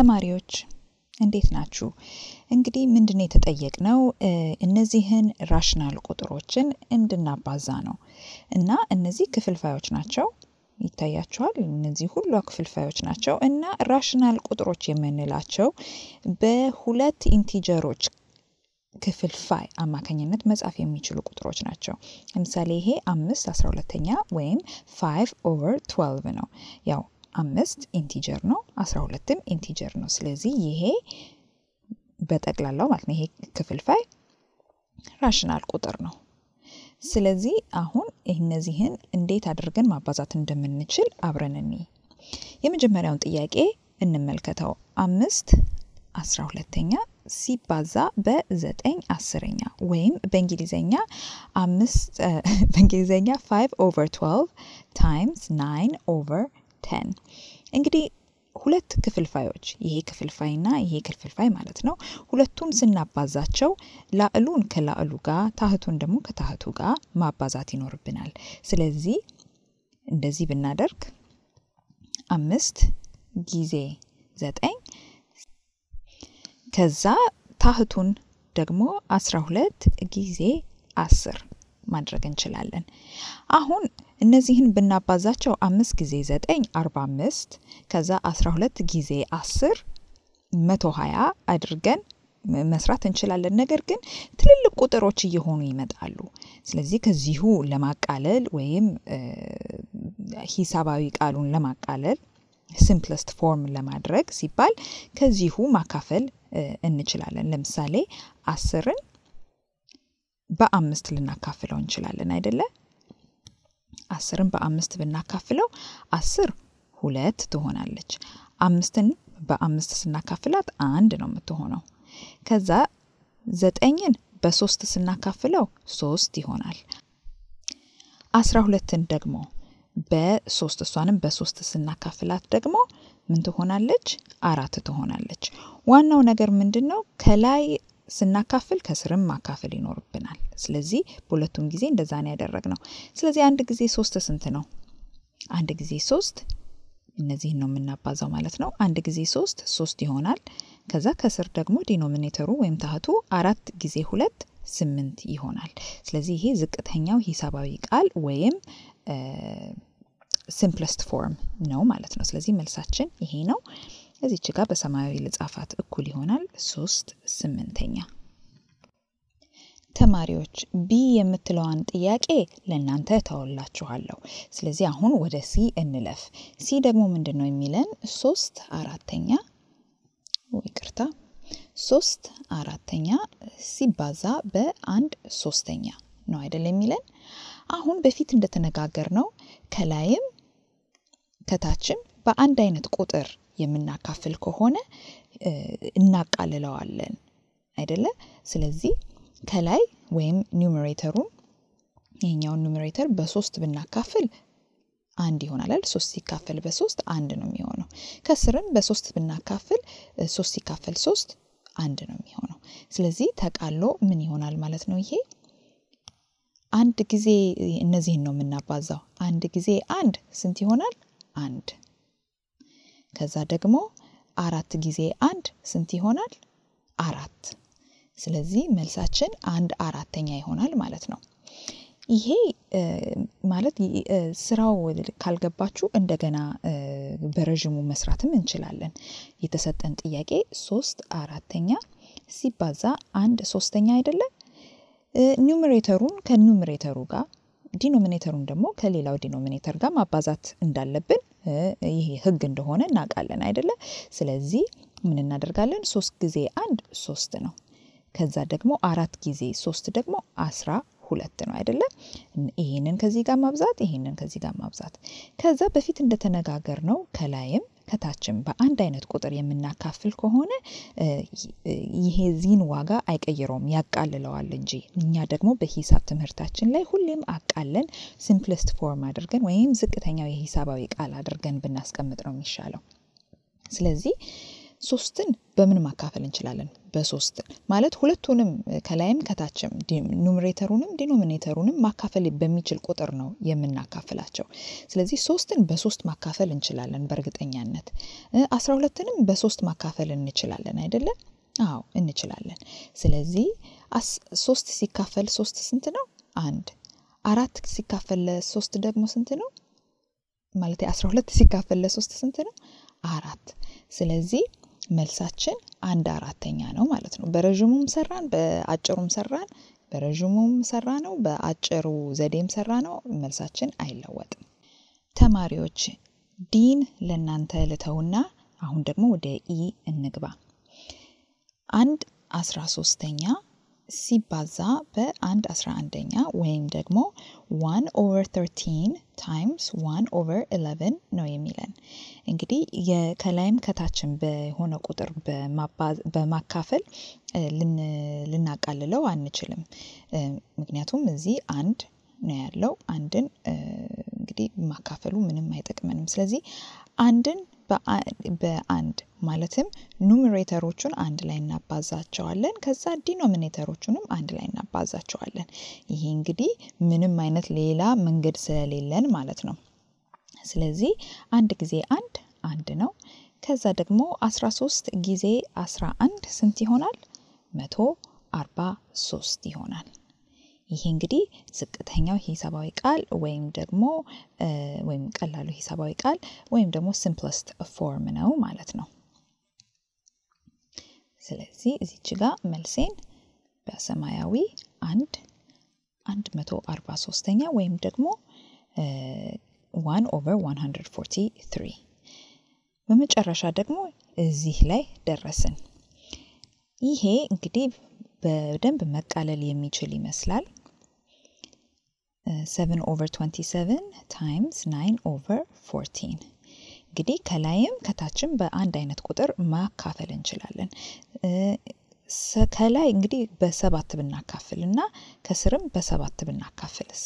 ተማሪዎች እንዴት ናችሁ? እንግዲህ ምንድነው የተጠየቅነው? እነዚህን ራሽናል ቁጥሮችን እንድናባዛ ነው እና እነዚህ ክፍልፋዮች ናቸው። ይታያቸዋል። እነዚህ ሁሉ ክፍልፋዮች ናቸው እና ራሽናል ቁጥሮች የምንላቸው በሁለት ኢንቲጀሮች ክፍልፋይ አማካኝነት መጻፍ የሚችሉ ቁጥሮች ናቸው። ለምሳሌ ይሄ አምስት አስራ ሁለተኛ ወይም ፋይቭ ኦቨር ትዌልቭ ነው ያው አምስት ኢንቲጀር ነው፣ አስራ ሁለትም ኢንቲጀር ነው። ስለዚህ ይሄ በጠቅላላው ማለት ነው ይሄ ክፍልፋይ ራሽናል ቁጥር ነው። ስለዚህ አሁን እነዚህን እንዴት አድርገን ማባዛት እንደምንችል አብረን እኒ የመጀመሪያውን ጥያቄ እንመልከተው። አምስት አስራ ሁለተኛ ሲባዛ በዘጠኝ አስረኛ ወይም በእንግሊዘኛ አምስት በእንግሊዘኛ ፋይቭ ኦቨር ትዌልቭ ታይምስ ናይን ኦቨር ተን እንግዲህ ሁለት ክፍልፋዮች ይሄ ክፍልፋይ ና ይሄ ክፍልፋይ ማለት ነው። ሁለቱን ስናባዛቸው ላዕሉን ከላዕሉ ጋር ታህቱን ደግሞ ከታህቱ ጋር ማባዛት ይኖርብናል። ስለዚህ እንደዚህ ብናደርግ አምስት ጊዜ ዘጠኝ ከዛ ታህቱን ደግሞ አስራ ሁለት ጊዜ አስር ማድረግ እንችላለን። አሁን እነዚህን ብናባዛቸው አምስት ጊዜ ዘጠኝ አርባ አምስት ከዛ አስራ ሁለት ጊዜ አስር መቶ ሀያ አድርገን መስራት እንችላለን። ነገር ግን ትልልቅ ቁጥሮች እየሆኑ ይመጣሉ። ስለዚህ ከዚሁ ለማቃለል ወይም ሂሳባዊ ቃሉን ለማቃለል ሲምፕለስት ፎርም ለማድረግ ሲባል ከዚሁ ማካፈል እንችላለን። ለምሳሌ አስርን በአምስት ልናካፍለው እንችላለን አይደለም? አስርን በአምስት ብናካፍለው አስር ሁለት ትሆናለች። አምስትን በአምስት ስናካፍላት አንድ ነው የምትሆነው። ከዛ ዘጠኝን በሶስት ስናካፍለው ሶስት ይሆናል። አስራ ሁለትን ደግሞ በሶስት እሷንም በሶስት ስናካፍላት ደግሞ ምን ትሆናለች? አራት ትሆናለች። ዋናው ነገር ምንድን ነው? ከላይ ስናካፍል ከስርም ማካፈል ይኖርብናል። ስለዚህ በሁለቱም ጊዜ እንደዛ ነው ያደረግ ነው። ስለዚህ አንድ ጊዜ ሶስት ስንት ነው? አንድ ጊዜ ሶስት እነዚህን ነው የምናባዛው ማለት ነው። አንድ ጊዜ ሶስት ሶስት ይሆናል። ከዛ ከስር ደግሞ ዲኖሚኔተሩ ወይም ታህቱ አራት ጊዜ ሁለት ስምንት ይሆናል። ስለዚህ ይሄ ዝቅተኛው ሂሳባዊ ቃል ወይም ሲምፕለስት ፎርም ነው ማለት ነው። ስለዚህ መልሳችን ይሄ ነው። እዚች ጋር በሰማያዊ ልጻፋት እኩል ይሆናል ሶስት ስምንተኛ ተማሪዎች ቢ የምትለዋን ጥያቄ ለእናንተ ተወላችኋለሁ። ስለዚህ አሁን ወደ ሲ እንለፍ። ሲ ደግሞ ምንድን ነው የሚለን? ሶስት አራተኛ ይቅርታ፣ ሶስት አራተኛ ሲባዛ በአንድ ሶስተኛ ነው አይደል የሚለን። አሁን በፊት እንደተነጋገር ነው ከላይም ከታችም በአንድ አይነት ቁጥር የምናካፍል ከሆነ እናቃልለዋለን አይደለ? ስለዚህ ከላይ ወይም ኒውሜሬተሩን ይሄኛውን ኑሜሬተር በሶስት ብናካፍል አንድ ይሆናል። ሶስት ሲካፈል በሶስት አንድ ነው የሚሆነው። ከስርም በሶስት ብናካፍል ሶስት ሲካፈል ሶስት አንድ ነው የሚሆነው። ስለዚህ ተቃሎ ምን ይሆናል ማለት ነው? ይሄ አንድ ጊዜ እነዚህን ነው የምናባዛው። አንድ ጊዜ አንድ ስንት ይሆናል? አንድ። ከዛ ደግሞ አራት ጊዜ አንድ ስንት ይሆናል? አራት። ስለዚህ መልሳችን አንድ አራተኛ ይሆናል ማለት ነው። ይሄ ማለት ስራው ካልገባችሁ እንደገና በረዥሙ መስራትም እንችላለን። የተሰጠን ጥያቄ ሶስት አራተኛ ሲባዛ አንድ ሶስተኛ አይደለም ኒውመሬተሩን ከኒውመሬተሩ ጋር ዲኖሚኔተሩን ደግሞ ከሌላው ዲኖሚኔተር ጋር ማባዛት እንዳለብን ይሄ ህግ እንደሆነ እናውቃለን አይደለ? ስለዚህ ምን እናደርጋለን? ሶስት ጊዜ አንድ ሶስት ነው። ከዛ ደግሞ አራት ጊዜ ሶስት ደግሞ አስራ ሁለት ነው አይደለ? ይህንን ከዚህ ጋር ማብዛት ይህንን ከዚህ ጋር ማብዛት። ከዛ በፊት እንደተነጋገር ነው ከላይም ከታችም በአንድ አይነት ቁጥር የምናካፍል ከሆነ ይሄ ዚህን ዋጋ አይቀይረውም፣ ያቃልለዋል እንጂ እኛ ደግሞ በሂሳብ ትምህርታችን ላይ ሁሌም አቃለን ሲምፕለስት ፎርም አድርገን ወይም ዝቅተኛው የሂሳባዊ ቃል አድርገን ብናስቀምጥ ነው የሚሻለው። ስለዚህ ሶስትን በምን ማካፈል እንችላለን? በሶስት ማለት ሁለቱንም ከላይም ከታችም ኑምሬተሩንም ዲኖሚኔተሩንም ማካፈል በሚችል ቁጥር ነው የምናካፍላቸው። ስለዚህ ሶስትን በሶስት ማካፈል እንችላለን በእርግጠኛነት። አስራ ሁለትንም በሶስት ማካፈል እንችላለን አይደለም? አዎ እንችላለን። ስለዚህ ሶስት ሲካፈል ሶስት ስንት ነው? አንድ። አራት ሲካፈል ለሶስት ደግሞ ስንት ነው? ማለት አስራ ሁለት ሲካፈል ለሶስት ስንት ነው? አራት። ስለዚህ መልሳችን አንድ አራተኛ ነው ማለት ነው። በረዥሙም ሰራን በአጭሩም ሰራን በረዥሙም ሰራ ነው በአጭሩ ዘዴም ሰራ ነው መልሳችን አይለወጥም። ተማሪዎች ዲን ለእናንተ ልተውና አሁን ደግሞ ወደ ኢ እንግባ። አንድ አስራ ሶስተኛ ሲባዛ በአንድ 11ኛ ወይም ደግሞ 1 ኦቨር 13 ታይምስ 1 ኦቨር 11 ነው የሚለን። እንግዲህ ከላይም ከታችን በሆነ ቁጥር በማካፈል ልናቃልለው አንችልም። ምክንያቱም እዚህ አንድ ነው ያለው። አንድን እንግዲህ ማካፈሉ ምንም አይጠቅመንም። ስለዚህ አንድን በአንድ ማለትም ኑሜሬተሮቹን አንድ ላይ እናባዛቸዋለን። ከዛ ዲኖሚኔተሮቹንም አንድ ላይ እናባዛቸዋለን። ይሄ እንግዲህ ምንም አይነት ሌላ መንገድ ስለሌለን ማለት ነው። ስለዚህ አንድ ጊዜ አንድ አንድ ነው። ከዛ ደግሞ 13 ጊዜ 11 ስንት ይሆናል? 143 ይሆናል። ይሄ እንግዲህ ዝቅተኛው ሂሳባዊ ቃል ወይም ደግሞ ወይም ቀላሉ ሂሳባዊ ቃል ወይም ደግሞ ሲምፕለስት ፎርም ነው ማለት ነው። ስለዚህ እዚች ጋ መልሴን በሰማያዊ አንድ አርባ ኛ ወይም ደግሞ ዋን ኦቨር 143 በመጨረሻ ደግሞ እዚህ ላይ ደረስን። ይሄ እንግዲህ በደንብ መቃለል የሚችል ይመስላል። 7 ኦቨር 27 times 9 ኦቨር 14 እንግዲህ ከላይም ከታችም በአንድ አይነት ቁጥር ማካፈል እንችላለን። ከላይ እንግዲህ በሰባት ብናካፍል እና ከስርም በሰባት ብናካፍልስ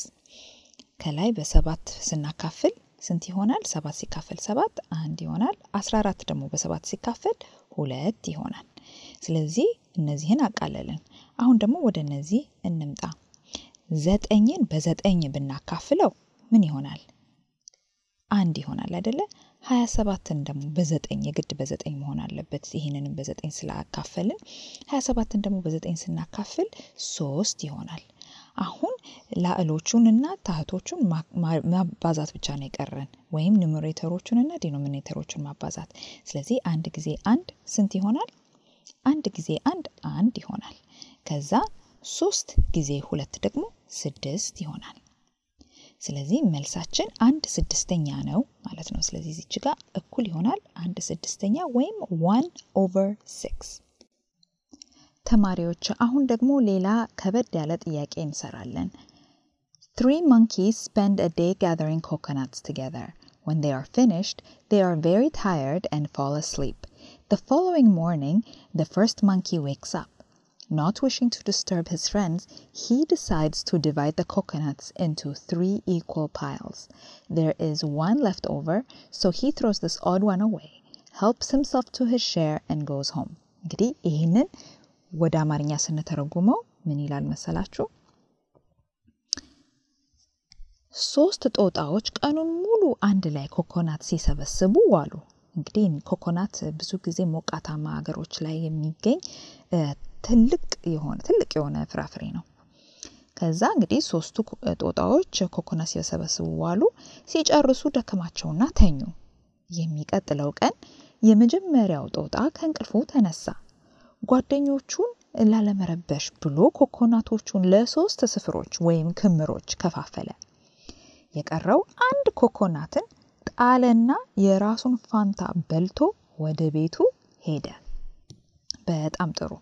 ከላይ በሰባት ስናካፍል ስንት ይሆናል? ሰባት ሲካፈል ሰባት አንድ ይሆናል። አስራ አራት ደግሞ በሰባት ሲካፈል ሁለት ይሆናል። ስለዚህ እነዚህን አቃለልን። አሁን ደግሞ ወደ እነዚህ እንምጣ። ዘጠኝን በዘጠኝ ብናካፍለው ምን ይሆናል? አንድ ይሆናል አይደለ? ሀያ ሰባትን ደግሞ በዘጠኝ የግድ በዘጠኝ መሆን አለበት። ይህንንም በዘጠኝ ስላካፈልን ሀያ ሰባትን ደግሞ በዘጠኝ ስናካፍል ሶስት ይሆናል። አሁን ላዕሎቹን እና ታህቶቹን ማባዛት ብቻ ነው የቀረን፣ ወይም ኒሞሬተሮቹን እና ዲኖሚኔተሮቹን ማባዛት። ስለዚህ አንድ ጊዜ አንድ ስንት ይሆናል? አንድ ጊዜ አንድ አንድ ይሆናል። ከዛ ሶስት ጊዜ ሁለት ደግሞ ስድስት ይሆናል። ስለዚህ መልሳችን አንድ ስድስተኛ ነው ማለት ነው። ስለዚህ እዚች ጋር እኩል ይሆናል አንድ ስድስተኛ ወይም ዋን ኦቨር ሲክስ። ተማሪዎች አሁን ደግሞ ሌላ ከበድ ያለ ጥያቄ እንሰራለን። ትሪ ማንኪስ ስፔንድ አ ዴይ ጋዘሪንግ ኮኮናትስ ቱጌዘር ወን ዴይ አር ፊኒሽድ ዴይ አር ቬሪ ታየርድ ኤንድ ፎል አስሊፕ ዘ ፎሎዊንግ ሞርኒንግ ዘ ፈርስት ሞንኪ ዌክስ አ Not wishing to disturb his friends, he decides to divide the coconuts into three equal piles. There is one left over, so he throws this odd one away, helps himself to his share, and goes home. እንግዲህ ይህንን ወደ አማርኛ ስንተረጉመው ምን ይላል መሰላችሁ? ሶስት ጦጣዎች ቀኑን ሙሉ አንድ ላይ ኮኮናት ሲሰበስቡ ዋሉ። እንግዲህ ኮኮናት ብዙ ጊዜ ሞቃታማ ሀገሮች ላይ የሚገኝ ትልቅ የሆነ ትልቅ የሆነ ፍራፍሬ ነው። ከዛ እንግዲህ ሶስቱ ጦጣዎች ኮኮናት ሲበሰበስቡ ዋሉ። ሲጨርሱ ደከማቸውና ተኙ። የሚቀጥለው ቀን የመጀመሪያው ጦጣ ከእንቅልፉ ተነሳ። ጓደኞቹን ላለመረበሽ ብሎ ኮኮናቶቹን ለሶስት ስፍሮች ወይም ክምሮች ከፋፈለ። የቀረው አንድ ኮኮናትን ጣለና የራሱን ፋንታ በልቶ ወደ ቤቱ ሄደ። በጣም ጥሩ።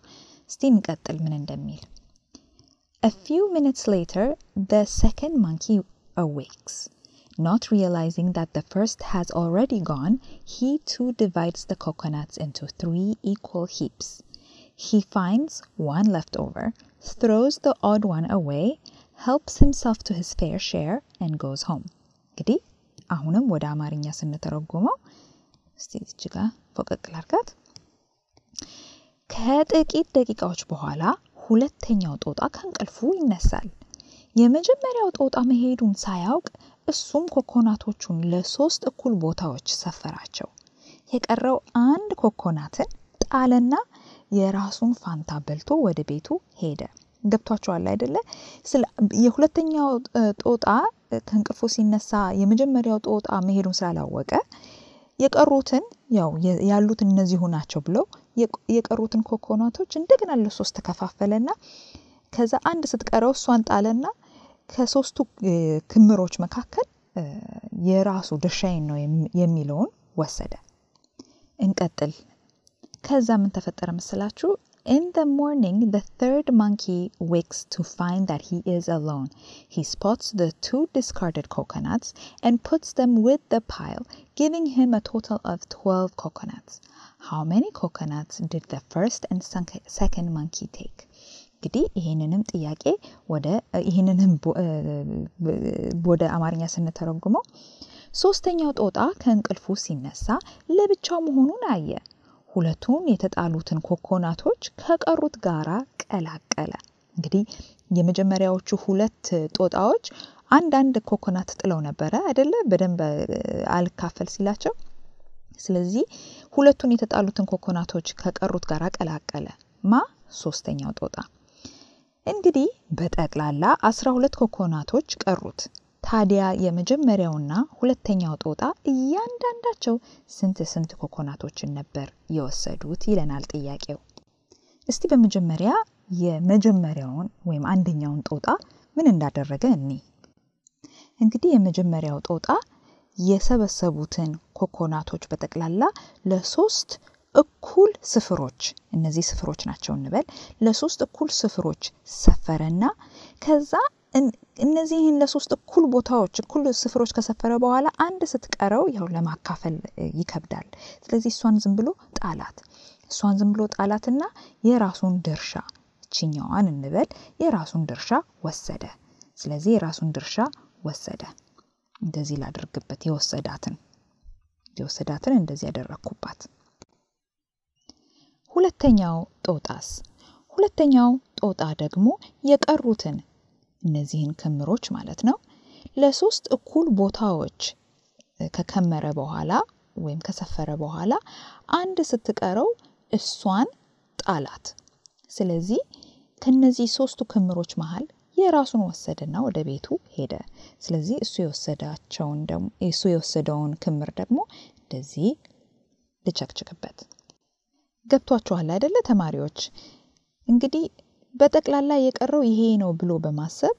እስቲ እንቀጥል ምን እንደሚል A few minutes later, the second monkey awakes. Not realizing that the first has already gone, he too divides the coconuts into three equal heaps. He finds one left over, throws the odd one away, helps himself to his fair share, and goes home. እንግዲህ አሁንም ወደ አማርኛ ስንተረጉመው እስቲ እዚህ ጋ ፎቀቅ ላርጋት ከጥቂት ደቂቃዎች በኋላ ሁለተኛው ጦጣ ከእንቅልፉ ይነሳል። የመጀመሪያው ጦጣ መሄዱን ሳያውቅ እሱም ኮኮናቶቹን ለሶስት እኩል ቦታዎች ሰፈራቸው። የቀረው አንድ ኮኮናትን ጣለና የራሱን ፋንታ በልቶ ወደ ቤቱ ሄደ። ገብቷቸዋል አይደለ? የሁለተኛው ጦጣ ከእንቅልፉ ሲነሳ የመጀመሪያው ጦጣ መሄዱን ስላላወቀ የቀሩትን ያው ያሉት እነዚሁ ናቸው ብለው የቀሩትን ኮኮናቶች እንደገና ለሶስት ተከፋፈለና ከዛ አንድ ስትቀረው እሷን ጣለና ከሶስቱ ክምሮች መካከል የራሱ ድርሻዬን ነው የሚለውን ወሰደ። እንቀጥል። ከዛ ምን ተፈጠረ ምስላችሁ? In the morning, the third monkey wakes to find that he is alone. He spots the two discarded coconuts and puts them with the pile, giving him a total of 12 coconuts. How many coconuts did the first and second monkey take? እንግዲህ ይህንንም ጥያቄ ወደ ይህንንም ወደ አማርኛ ስንተረጉመው ሶስተኛው ጦጣ ከእንቅልፉ ሲነሳ ለብቻው መሆኑን አየ። ሁለቱን የተጣሉትን ኮኮናቶች ከቀሩት ጋራ ቀላቀለ። እንግዲህ የመጀመሪያዎቹ ሁለት ጦጣዎች አንዳንድ ኮኮናት ጥለው ነበረ አይደለ? በደንብ አልካፈል ሲላቸው፣ ስለዚህ ሁለቱን የተጣሉትን ኮኮናቶች ከቀሩት ጋር ቀላቀለ። ማ ሶስተኛው ጦጣ። እንግዲህ በጠቅላላ አስራ ሁለት ኮኮናቶች ቀሩት። ታዲያ የመጀመሪያውና ሁለተኛው ጦጣ እያንዳንዳቸው ስንት ስንት ኮኮናቶችን ነበር የወሰዱት ይለናል ጥያቄው። እስቲ በመጀመሪያ የመጀመሪያውን ወይም አንደኛውን ጦጣ ምን እንዳደረገ እኒ። እንግዲህ የመጀመሪያው ጦጣ የሰበሰቡትን ኮኮናቶች በጠቅላላ ለሶስት እኩል ስፍሮች እነዚህ ስፍሮች ናቸው እንበል ለሶስት እኩል ስፍሮች ሰፈረና ከዛ እነዚህን ለሶስት እኩል ቦታዎች እኩል ስፍሮች ከሰፈረ በኋላ አንድ ስትቀረው ያው ለማካፈል ይከብዳል። ስለዚህ እሷን ዝም ብሎ ጣላት። እሷን ዝም ብሎ ጣላትና የራሱን ድርሻ እችኛዋን እንበል የራሱን ድርሻ ወሰደ። ስለዚህ የራሱን ድርሻ ወሰደ። እንደዚህ ላድርግበት። የወሰዳትን የወሰዳትን እንደዚህ ያደረግኩባት። ሁለተኛው ጦጣስ ሁለተኛው ጦጣ ደግሞ የቀሩትን እነዚህን ክምሮች ማለት ነው ለሶስት እኩል ቦታዎች ከከመረ በኋላ ወይም ከሰፈረ በኋላ አንድ ስትቀረው እሷን ጣላት። ስለዚህ ከነዚህ ሶስቱ ክምሮች መሀል የራሱን ወሰደና ወደ ቤቱ ሄደ። ስለዚህ እሱ የወሰዳቸውን እሱ የወሰደውን ክምር ደግሞ እንደዚህ ልቸክችክበት። ገብቷችኋል አይደለ ተማሪዎች? እንግዲህ በጠቅላላ የቀረው ይሄ ነው ብሎ በማሰብ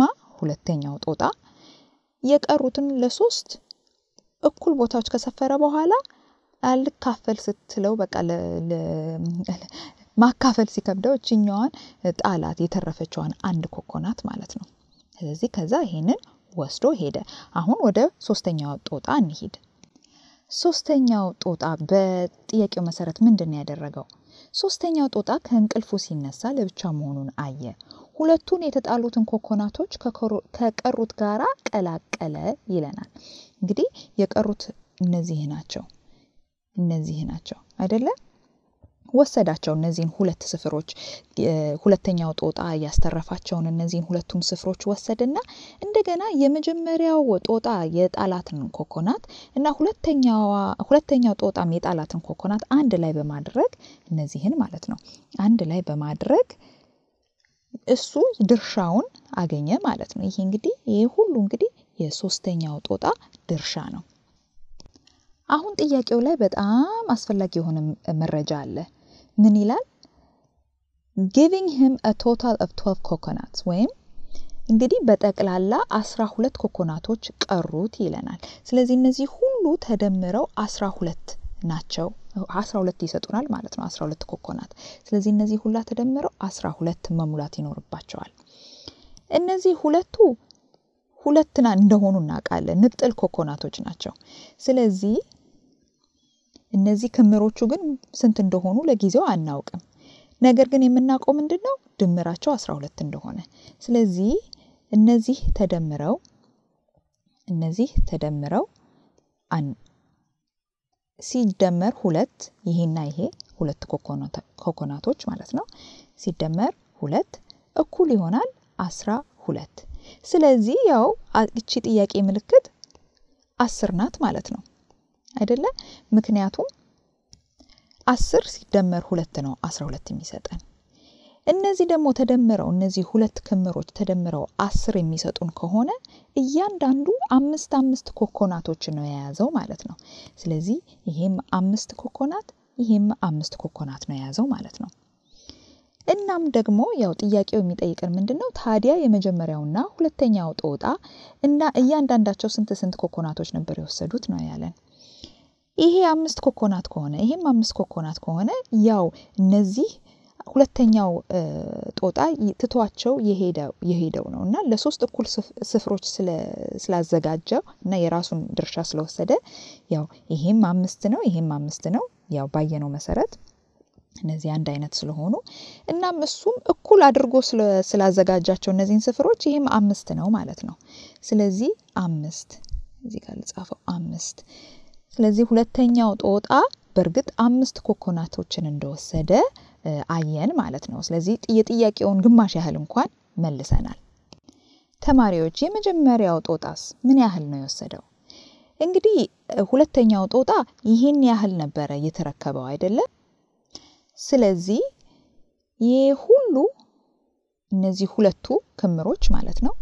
ማ ሁለተኛው ጦጣ የቀሩትን ለሶስት እኩል ቦታዎች ከሰፈረ በኋላ አልካፈል ስትለው በቃ ማካፈል ሲከብደው እችኛዋን ጣላት፣ የተረፈችዋን አንድ ኮኮናት ማለት ነው። ስለዚህ ከዛ ይሄንን ወስዶ ሄደ። አሁን ወደ ሶስተኛው ጦጣ እንሂድ። ሶስተኛው ጦጣ በጥያቄው መሰረት ምንድን ነው ያደረገው? ሶስተኛው ጦጣ ከእንቅልፉ ሲነሳ ለብቻ መሆኑን አየ። ሁለቱን የተጣሉትን ኮኮናቶች ከቀሩት ጋራ ቀላቀለ ይለናል። እንግዲህ የቀሩት እነዚህ ናቸው፣ እነዚህ ናቸው አይደለም ወሰዳቸው እነዚህን ሁለት ስፍሮች ሁለተኛው ጦጣ እያስተረፋቸውን እነዚህን ሁለቱን ስፍሮች ወሰድና እንደገና የመጀመሪያው ጦጣ የጣላትን ኮኮናት እና ሁለተኛው ጦጣም የጣላትን ኮኮናት አንድ ላይ በማድረግ እነዚህን ማለት ነው አንድ ላይ በማድረግ እሱ ድርሻውን አገኘ ማለት ነው። ይሄ እንግዲህ ይሄ ሁሉ እንግዲህ የሶስተኛው ጦጣ ድርሻ ነው። አሁን ጥያቄው ላይ በጣም አስፈላጊ የሆነ መረጃ አለ። ምን ይላል? ጊቪንግ ሂም አ ቶታል ኦፍ 12 ኮኮናትስ ወይም እንግዲህ በጠቅላላ አስራ ሁለት ኮኮናቶች ቀሩት ይለናል። ስለዚህ እነዚህ ሁሉ ተደምረው አስራ ሁለት ናቸው። አስራ ሁለት ይሰጡናል ማለት ነው። አስራ ሁለት ኮኮናት። ስለዚህ እነዚህ ሁላ ተደምረው አስራ ሁለት መሙላት ይኖርባቸዋል። እነዚህ ሁለቱ ሁለትና እንደሆኑ እናውቃለን። ንጥል ኮኮናቶች ናቸው። ስለዚህ እነዚህ ክምሮቹ ግን ስንት እንደሆኑ ለጊዜው አናውቅም። ነገር ግን የምናውቀው ምንድን ነው ድምራቸው 12 እንደሆነ። ስለዚህ እነዚህ ተደምረው እነዚህ ተደምረው ሲደመር ሁለት ይሄና ይሄ ሁለት ኮኮናቶች ማለት ነው ሲደመር ሁለት እኩል ይሆናል አስራ ሁለት ስለዚህ ያው እቺ ጥያቄ ምልክት አስር ናት ማለት ነው። አይደለ? ምክንያቱም አስር ሲደመር ሁለት ነው አስራ ሁለት የሚሰጠን። እነዚህ ደግሞ ተደምረው እነዚህ ሁለት ክምሮች ተደምረው አስር የሚሰጡን ከሆነ እያንዳንዱ አምስት አምስት ኮኮናቶች ነው የያዘው ማለት ነው። ስለዚህ ይሄም አምስት ኮኮናት ይሄም አምስት ኮኮናት ነው የያዘው ማለት ነው። እናም ደግሞ ያው ጥያቄው የሚጠይቀን ምንድን ነው? ታዲያ የመጀመሪያውና ሁለተኛው ጦጣ እና እያንዳንዳቸው ስንት ስንት ኮኮናቶች ነበር የወሰዱት ነው ያለን። ይሄ አምስት ኮኮናት ከሆነ ይሄም አምስት ኮኮናት ከሆነ ያው እነዚህ ሁለተኛው ጦጣ ትቷቸው የሄደው ነው እና ለሶስት እኩል ስፍሮች ስላዘጋጀው እና የራሱን ድርሻ ስለወሰደ ያው ይሄም አምስት ነው ይሄም አምስት ነው ያው ባየነው መሰረት እነዚህ አንድ አይነት ስለሆኑ እናም እሱም እኩል አድርጎ ስላዘጋጃቸው እነዚህን ስፍሮች ይህም አምስት ነው ማለት ነው። ስለዚህ አምስት እዚህ ጋር ልጻፈው አምስት ስለዚህ ሁለተኛው ጦጣ በእርግጥ አምስት ኮኮናቶችን እንደወሰደ አየን ማለት ነው። ስለዚህ የጥያቄውን ግማሽ ያህል እንኳን መልሰናል። ተማሪዎች የመጀመሪያው ጦጣስ ምን ያህል ነው የወሰደው? እንግዲህ ሁለተኛው ጦጣ ይህን ያህል ነበረ የተረከበው አይደለም። ስለዚህ ይህ ሁሉ እነዚህ ሁለቱ ክምሮች ማለት ነው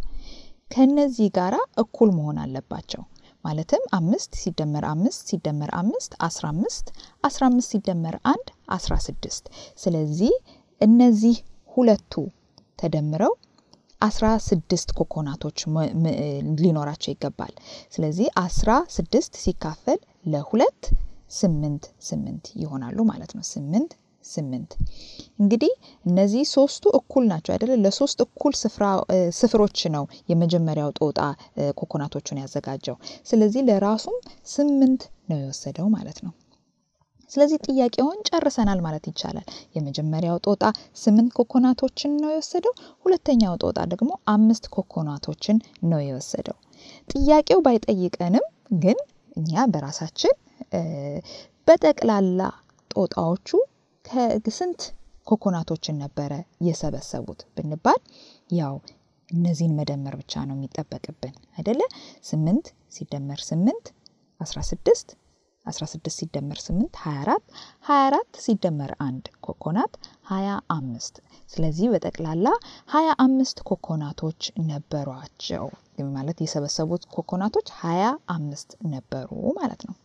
ከነዚህ ጋራ እኩል መሆን አለባቸው። ማለትም አምስት ሲደመር አምስት ሲደመር አምስት አስራ አምስት አስራ አምስት ሲደመር አንድ አስራ ስድስት ስለዚህ እነዚህ ሁለቱ ተደምረው አስራ ስድስት ኮኮናቶች ሊኖራቸው ይገባል። ስለዚህ አስራ ስድስት ሲካፈል ለሁለት ስምንት ስምንት ይሆናሉ ማለት ነው። ስምንት ስምንት እንግዲህ እነዚህ ሶስቱ እኩል ናቸው አይደለ? ለሶስት እኩል ስፍሮች ነው የመጀመሪያው ጦጣ ኮኮናቶቹን ያዘጋጀው። ስለዚህ ለራሱም ስምንት ነው የወሰደው ማለት ነው። ስለዚህ ጥያቄውን ጨርሰናል ማለት ይቻላል። የመጀመሪያው ጦጣ ስምንት ኮኮናቶችን ነው የወሰደው። ሁለተኛው ጦጣ ደግሞ አምስት ኮኮናቶችን ነው የወሰደው። ጥያቄው ባይጠይቀንም ግን እኛ በራሳችን በጠቅላላ ጦጣዎቹ ከስንት ኮኮናቶችን ነበረ የሰበሰቡት ብንባል ያው እነዚህን መደመር ብቻ ነው የሚጠበቅብን አይደለ? ስምንት ሲደመር ስምንት አስራ ስድስት ስድስት ሲደመር አራት ሀያ አራት ሲደመር አንድ ኮኮናት አምስት ስለዚህ በጠቅላላ አምስት ኮኮናቶች ነበሯቸው ማለት የሰበሰቡት ኮኮናቶች አምስት ነበሩ ማለት ነው።